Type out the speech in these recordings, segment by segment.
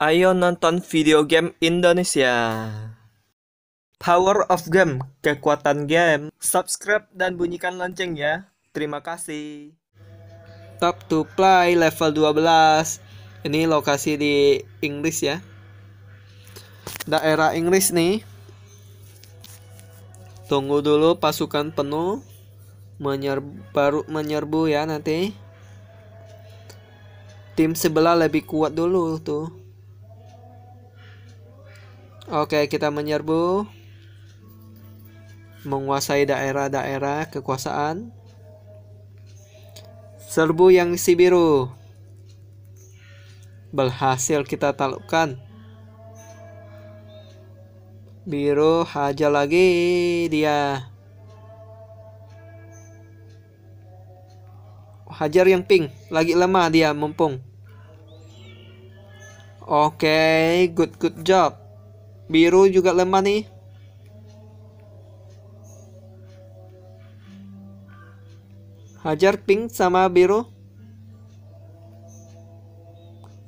Ayo nonton video game Indonesia. Power of Game, kekuatan game. Subscribe dan bunyikan lonceng ya. Terima kasih. Top to play level 12. Ini lokasi di Inggris ya. Daerah Inggris nih. Tunggu dulu pasukan penuh. Menyerbu, baru menyerbu ya nanti. Tim sebelah lebih kuat dulu tuh. Oke, kita menyerbu menguasai daerah-daerah kekuasaan. Serbu yang si biru. Berhasil kita talukan. Biru hajar lagi dia. Hajar yang pink, lagi lemah dia mumpung. Oke, okay, good good job. Biru juga lemah nih. Hajar pink sama biru.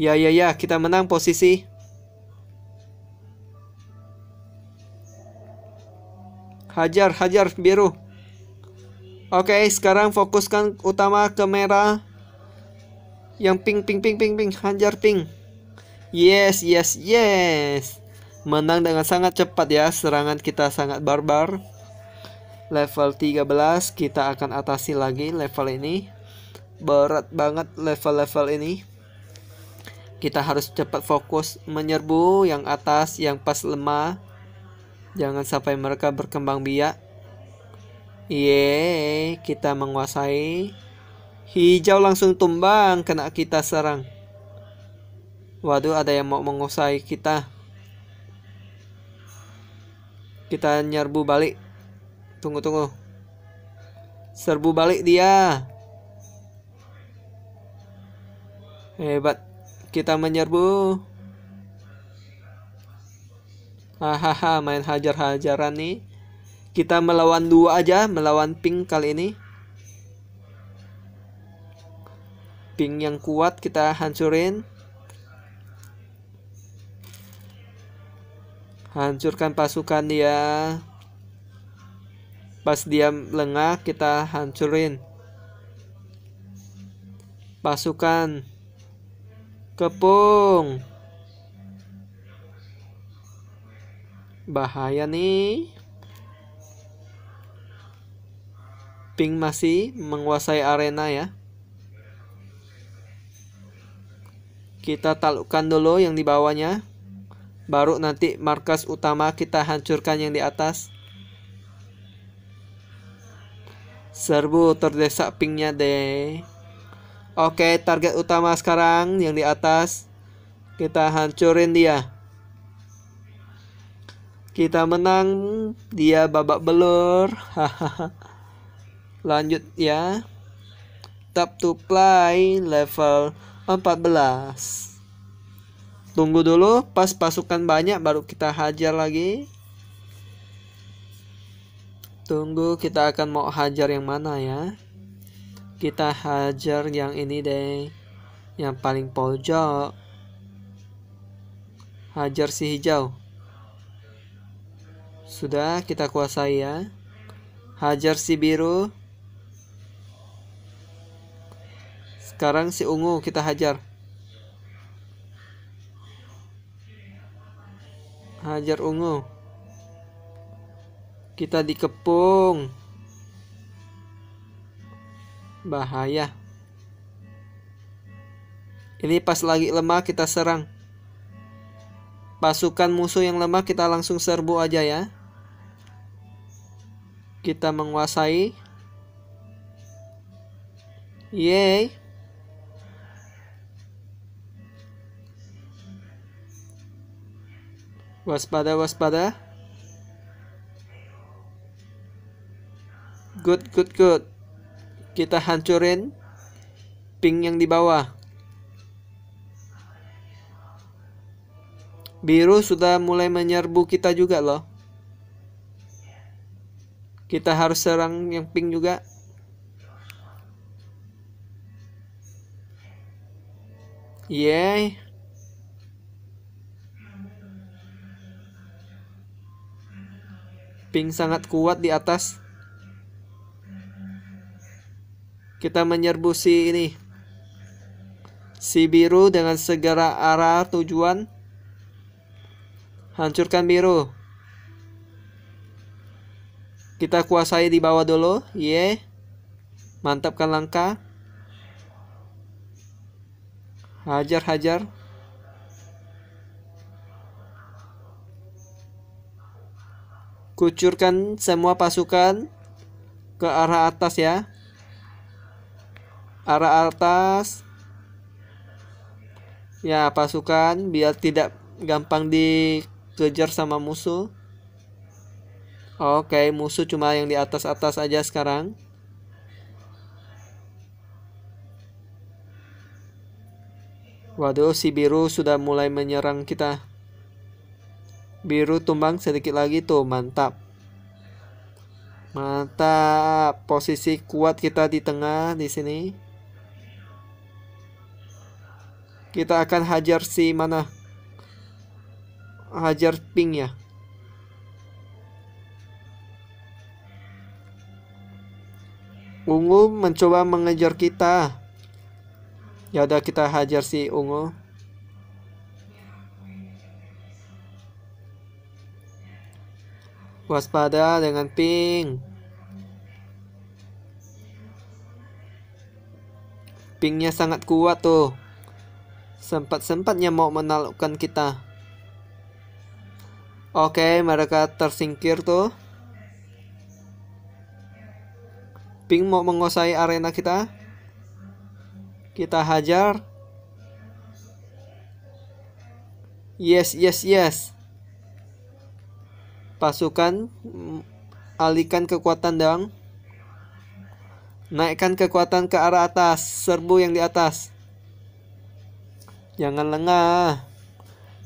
Ya ya ya, kita menang posisi. Hajar, hajar biru. Oke, sekarang fokuskan utama ke merah. Yang pink, pink, pink, pink, pink, hajar pink. Yes, yes, yes menang dengan sangat cepat ya serangan kita sangat barbar level 13 kita akan atasi lagi level ini berat banget level-level ini kita harus cepat fokus menyerbu yang atas yang pas lemah jangan sampai mereka berkembang biak Yeay, kita menguasai hijau langsung tumbang kena kita serang waduh ada yang mau menguasai kita kita nyerbu balik. Tunggu tunggu. Serbu balik dia. Hebat. Kita menyerbu. Hahaha, main hajar-hajaran nih. Kita melawan dua aja, melawan pink kali ini. Pink yang kuat kita hancurin. hancurkan pasukan dia pas dia lengah kita hancurin pasukan kepung bahaya nih Pink masih menguasai arena ya kita talukan dulu yang di bawahnya baru nanti markas utama kita hancurkan yang di atas serbu terdesak pingnya deh oke target utama sekarang yang di atas kita hancurin dia kita menang dia babak belur lanjut ya Tap to play level 14 Tunggu dulu pas pasukan banyak baru kita hajar lagi. Tunggu kita akan mau hajar yang mana ya. Kita hajar yang ini deh. Yang paling pojok. Hajar si hijau. Sudah kita kuasai ya. Hajar si biru. Sekarang si ungu kita hajar. Hajar ungu. Kita dikepung. Bahaya. Ini pas lagi lemah kita serang. Pasukan musuh yang lemah kita langsung serbu aja ya. Kita menguasai. Yeay. waspada waspada good good good kita hancurin pink yang di bawah biru sudah mulai menyerbu kita juga loh kita harus serang yang pink juga Yeay ping sangat kuat di atas. Kita menyerbu si ini. Si biru dengan segera arah tujuan. Hancurkan biru. Kita kuasai di bawah dulu. Ye. Yeah. Mantapkan langkah. Hajar-hajar. Kucurkan semua pasukan ke arah atas ya. Arah atas. Ya, pasukan biar tidak gampang dikejar sama musuh. Oke, musuh cuma yang di atas-atas aja sekarang. Waduh, si biru sudah mulai menyerang kita biru tumbang sedikit lagi tuh mantap mantap posisi kuat kita di tengah di sini kita akan hajar si mana hajar pink ya ungu mencoba mengejar kita ya udah kita hajar si ungu Waspada dengan pink. Pinknya sangat kuat tuh. Sempat-sempatnya mau menaklukkan kita. Oke, mereka tersingkir tuh. Pink mau menguasai arena kita. Kita hajar. Yes, yes, yes pasukan, mm, alihkan kekuatan dong. Naikkan kekuatan ke arah atas, serbu yang di atas. Jangan lengah.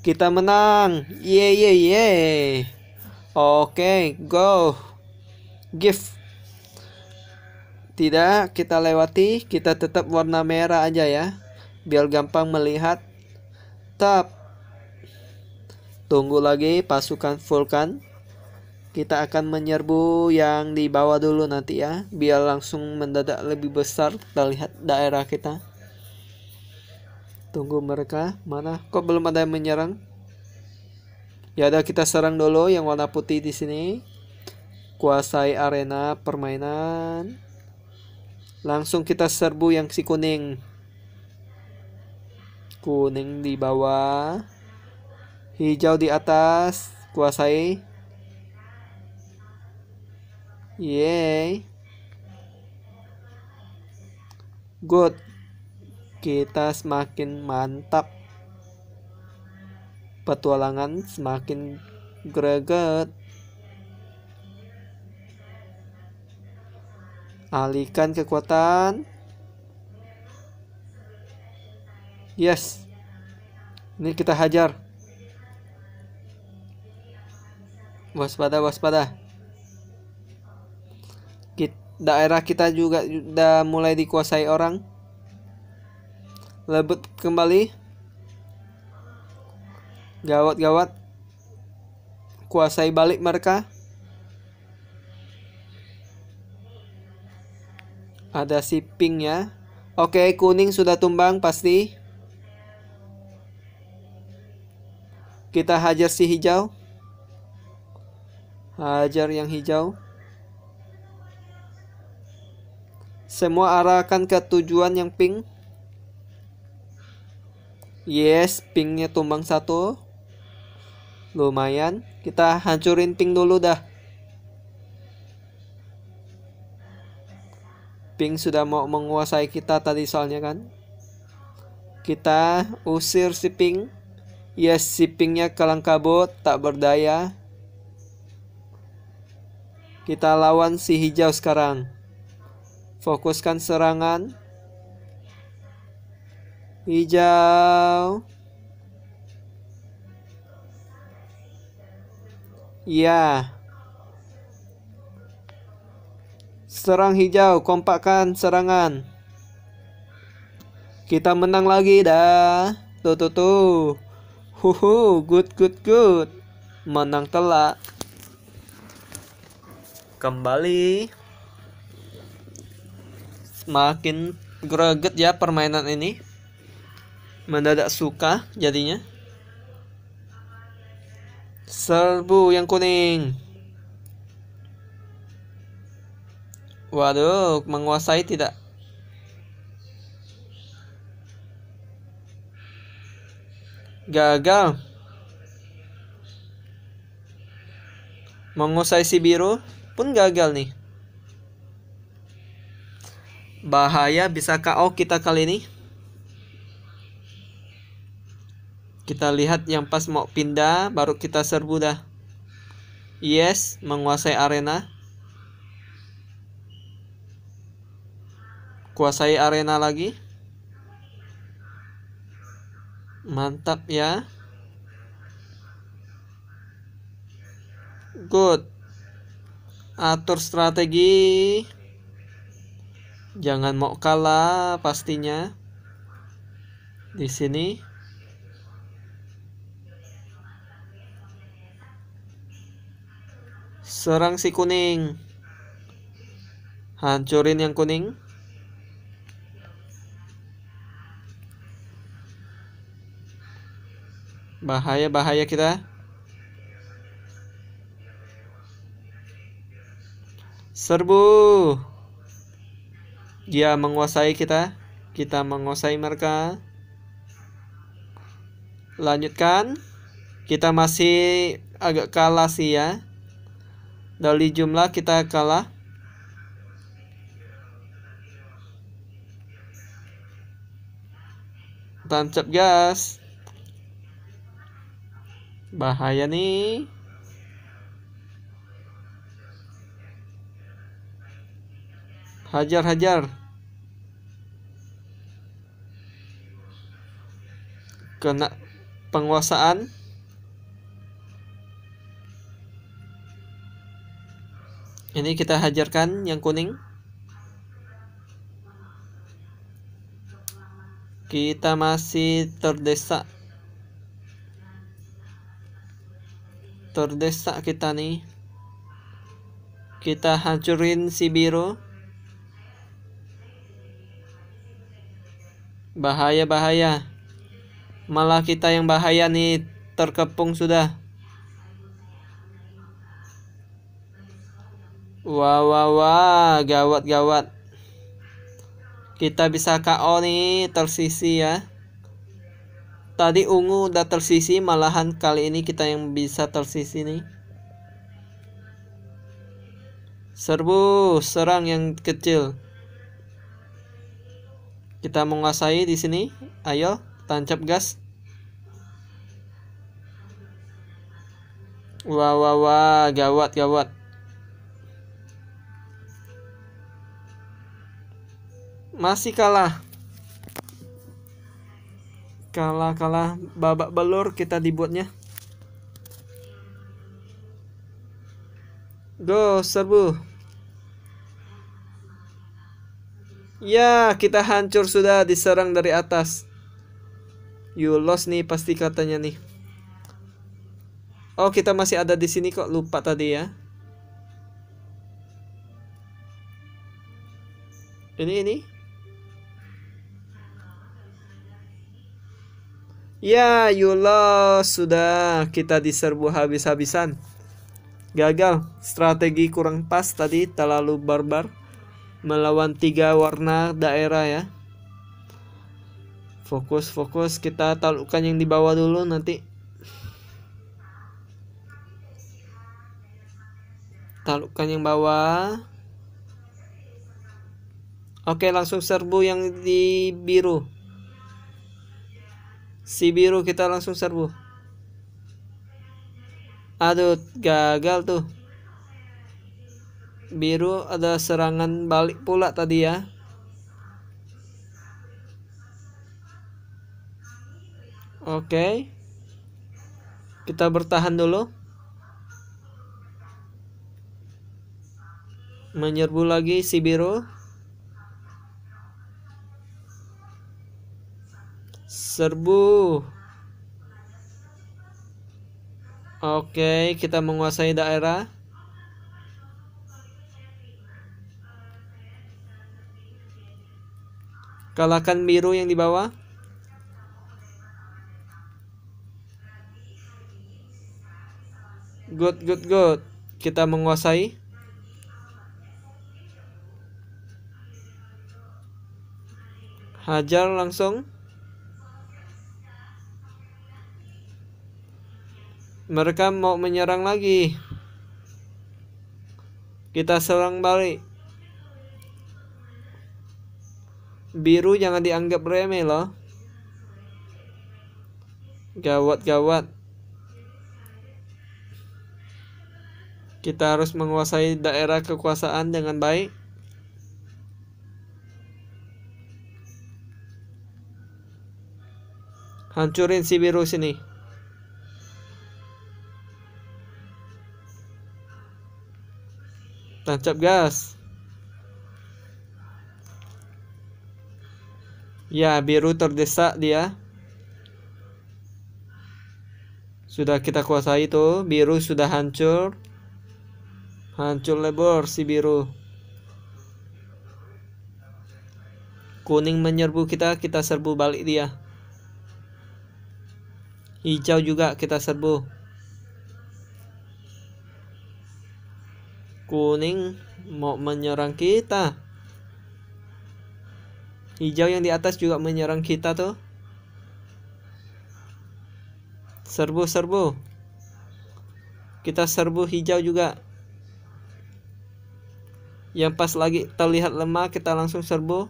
Kita menang. Ye ye ye. Oke, go. Give. Tidak, kita lewati, kita tetap warna merah aja ya. Biar gampang melihat. Tap. Tunggu lagi pasukan Vulkan kita akan menyerbu yang di bawah dulu nanti ya biar langsung mendadak lebih besar kita lihat daerah kita tunggu mereka mana kok belum ada yang menyerang ya ada kita serang dulu yang warna putih di sini kuasai arena permainan langsung kita serbu yang si kuning kuning di bawah hijau di atas kuasai Yeay. Good. Kita semakin mantap. Petualangan semakin greget. Alihkan kekuatan. Yes. Ini kita hajar. Waspada, waspada daerah kita juga sudah mulai dikuasai orang. Lebut kembali. Gawat-gawat. Kuasai balik mereka. Ada si pink ya Oke, kuning sudah tumbang pasti. Kita hajar si hijau. Hajar yang hijau. Semua arahkan ke tujuan yang pink. Yes, pinknya tumbang satu. Lumayan. Kita hancurin pink dulu dah. Pink sudah mau menguasai kita tadi soalnya kan. Kita usir si Pink. Yes, si Pinknya kalang kabut, tak berdaya. Kita lawan si hijau sekarang. Fokuskan serangan. Hijau. Ya. Serang hijau, kompakkan serangan. Kita menang lagi dah. Tuh tuh tuh. Huhu, good good good. Menang telak. Kembali makin greget ya permainan ini mendadak suka jadinya serbu yang kuning waduh menguasai tidak gagal menguasai si biru pun gagal nih bahaya bisa KO kita kali ini kita lihat yang pas mau pindah baru kita serbu dah yes menguasai arena kuasai arena lagi mantap ya good atur strategi jangan mau kalah pastinya di sini serang si kuning hancurin yang kuning bahaya bahaya kita serbu dia menguasai kita, kita menguasai mereka. Lanjutkan, kita masih agak kalah sih ya. Dari jumlah kita kalah. Tancap gas. Bahaya nih. hajar hajar kena penguasaan ini kita hajarkan yang kuning kita masih terdesak terdesak kita nih kita hancurin si biru Bahaya bahaya. Malah kita yang bahaya nih terkepung sudah. Wah wah wah gawat gawat. Kita bisa KO nih tersisi ya. Tadi ungu udah tersisi malahan kali ini kita yang bisa tersisi nih. Serbu serang yang kecil. Kita menguasai di sini. Ayo, tancap gas. Wah, wah, wah, gawat, gawat. Masih kalah. Kalah, kalah. Babak belur kita dibuatnya. Go, serbu. Ya, kita hancur sudah diserang dari atas. You lost nih pasti katanya nih. Oh, kita masih ada di sini kok lupa tadi ya. Ini ini. Ya, you lost sudah kita diserbu habis-habisan. Gagal, strategi kurang pas tadi, terlalu barbar melawan tiga warna daerah ya fokus fokus kita talukan yang di bawah dulu nanti talukan yang bawah oke langsung serbu yang di biru si biru kita langsung serbu aduh gagal tuh biru ada serangan balik pula tadi ya oke kita bertahan dulu menyerbu lagi si biru serbu Oke, kita menguasai daerah. kalahkan biru yang di bawah good good good kita menguasai hajar langsung mereka mau menyerang lagi kita serang balik biru jangan dianggap remeh loh gawat-gawat kita harus menguasai daerah kekuasaan dengan baik hancurin si biru sini, tancap gas Ya, biru terdesak dia. Sudah kita kuasai itu, biru sudah hancur. Hancur lebur si biru. Kuning menyerbu kita, kita serbu balik dia. Hijau juga kita serbu. Kuning mau menyerang kita hijau yang di atas juga menyerang kita tuh serbu serbu kita serbu hijau juga yang pas lagi terlihat lemah kita langsung serbu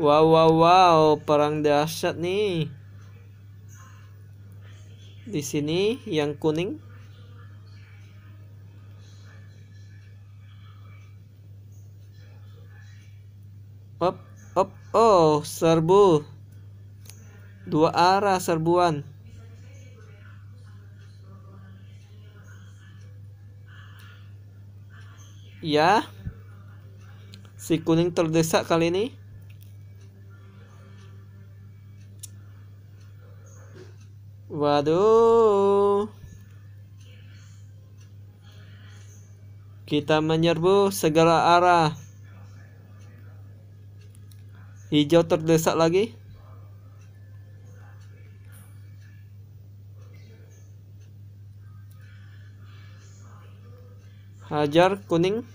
wow wow wow perang dahsyat nih di sini yang kuning Up, up, oh, serbu. Dua arah serbuan. Ya. Si kuning terdesak kali ini. Waduh. Kita menyerbu segala arah hijau terdesak lagi hajar kuning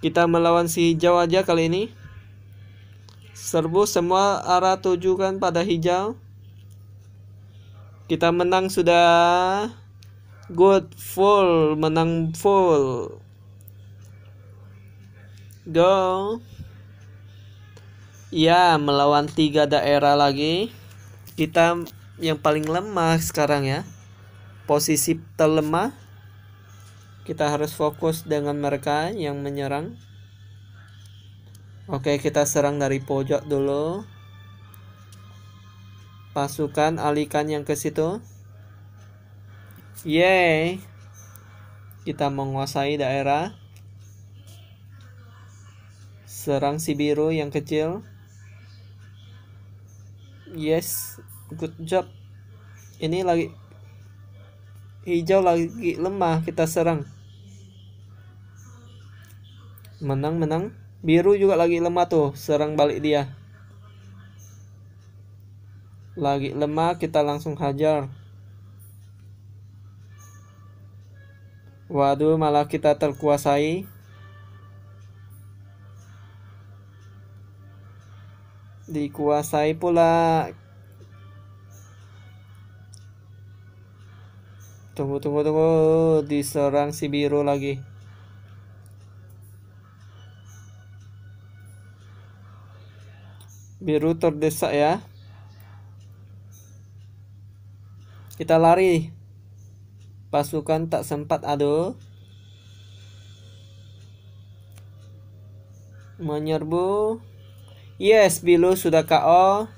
kita melawan si hijau aja kali ini serbu semua arah tujukan pada hijau kita menang sudah good full menang full go ya melawan tiga daerah lagi kita yang paling lemah sekarang ya posisi terlemah kita harus fokus dengan mereka yang menyerang oke kita serang dari pojok dulu pasukan alihkan yang ke situ yeay kita menguasai daerah serang si biru yang kecil yes good job ini lagi hijau lagi lemah kita serang menang menang biru juga lagi lemah tuh serang balik dia lagi lemah kita langsung hajar waduh malah kita terkuasai dikuasai pula tunggu tunggu tunggu diserang si biru lagi biru terdesak ya kita lari pasukan tak sempat aduh menyerbu Yes, Bilu sudah KO.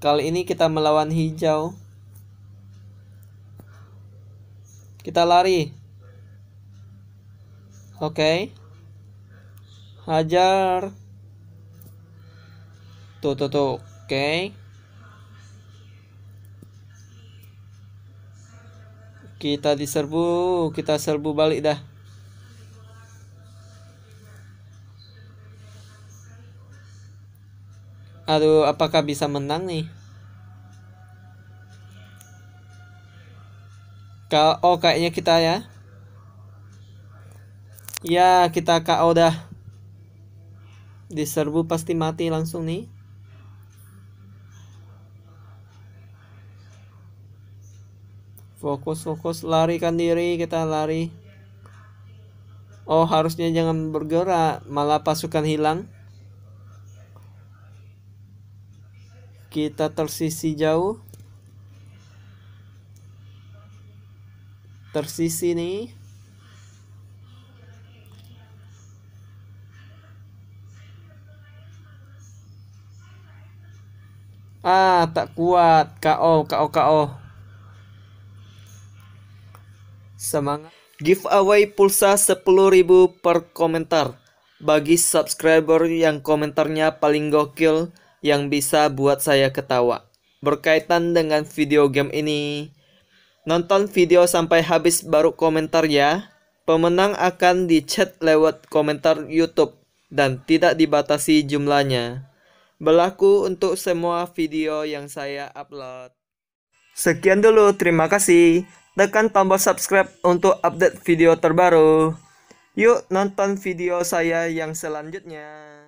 Kali ini kita melawan hijau. Kita lari. Oke. Okay. Hajar. Tuh, tuh, tuh. Oke. Okay. Kita diserbu, kita serbu balik dah. Aduh, apakah bisa menang nih? Kau, oh kayaknya kita ya. Ya, kita KO dah. Diserbu pasti mati langsung nih. Fokus, fokus, larikan diri, kita lari. Oh, harusnya jangan bergerak, malah pasukan hilang. kita tersisi jauh tersisi nih ah tak kuat KO KO KO semangat giveaway pulsa 10.000 per komentar bagi subscriber yang komentarnya paling gokil yang bisa buat saya ketawa. Berkaitan dengan video game ini, nonton video sampai habis baru komentar ya. Pemenang akan dicat lewat komentar YouTube dan tidak dibatasi jumlahnya. Berlaku untuk semua video yang saya upload. Sekian dulu, terima kasih. Tekan tombol subscribe untuk update video terbaru. Yuk nonton video saya yang selanjutnya.